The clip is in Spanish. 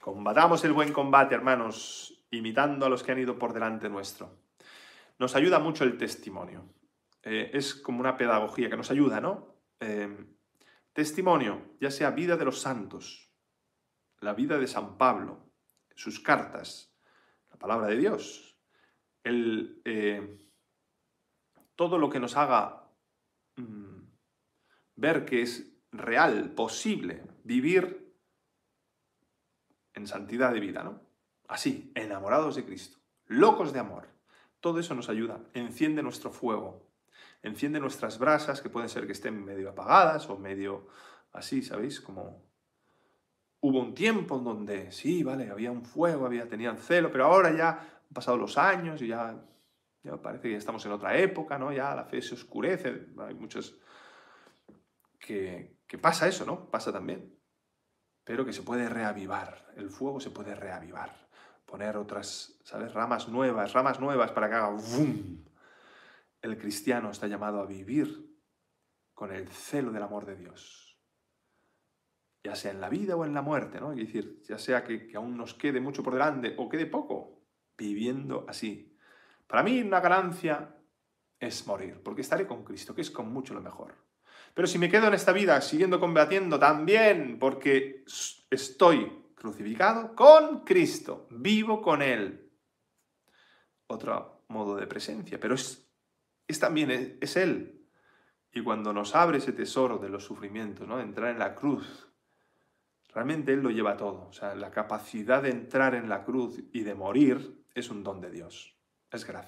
Combatamos el buen combate, hermanos, imitando a los que han ido por delante nuestro. Nos ayuda mucho el testimonio. Eh, es como una pedagogía que nos ayuda, ¿no? Eh, testimonio, ya sea vida de los santos, la vida de San Pablo, sus cartas, la palabra de Dios, eh, todo lo que nos haga mm, ver que es real, posible, vivir en santidad de vida, ¿no? Así, enamorados de Cristo, locos de amor. Todo eso nos ayuda, enciende nuestro fuego, enciende nuestras brasas, que pueden ser que estén medio apagadas o medio así, ¿sabéis? Como hubo un tiempo en donde sí, vale, había un fuego, había, tenían celo, pero ahora ya han pasado los años y ya, ya parece que ya estamos en otra época, ¿no? Ya la fe se oscurece, hay muchos que pasa eso, ¿no? Pasa también pero que se puede reavivar. El fuego se puede reavivar. Poner otras, ¿sabes? Ramas nuevas, ramas nuevas para que haga ¡vum! El cristiano está llamado a vivir con el celo del amor de Dios. Ya sea en la vida o en la muerte, ¿no? Es decir, ya sea que, que aún nos quede mucho por delante o quede poco, viviendo así. Para mí una ganancia es morir, porque estaré con Cristo, que es con mucho lo mejor. Pero si me quedo en esta vida siguiendo combatiendo también, porque estoy crucificado con Cristo, vivo con Él. Otro modo de presencia, pero es, es también e, es, Él. Y cuando nos abre ese tesoro de los sufrimientos, ¿no? entrar en la cruz, realmente Él lo lleva todo. O sea, la capacidad de entrar en la cruz y de morir es un don de Dios. Es gracia.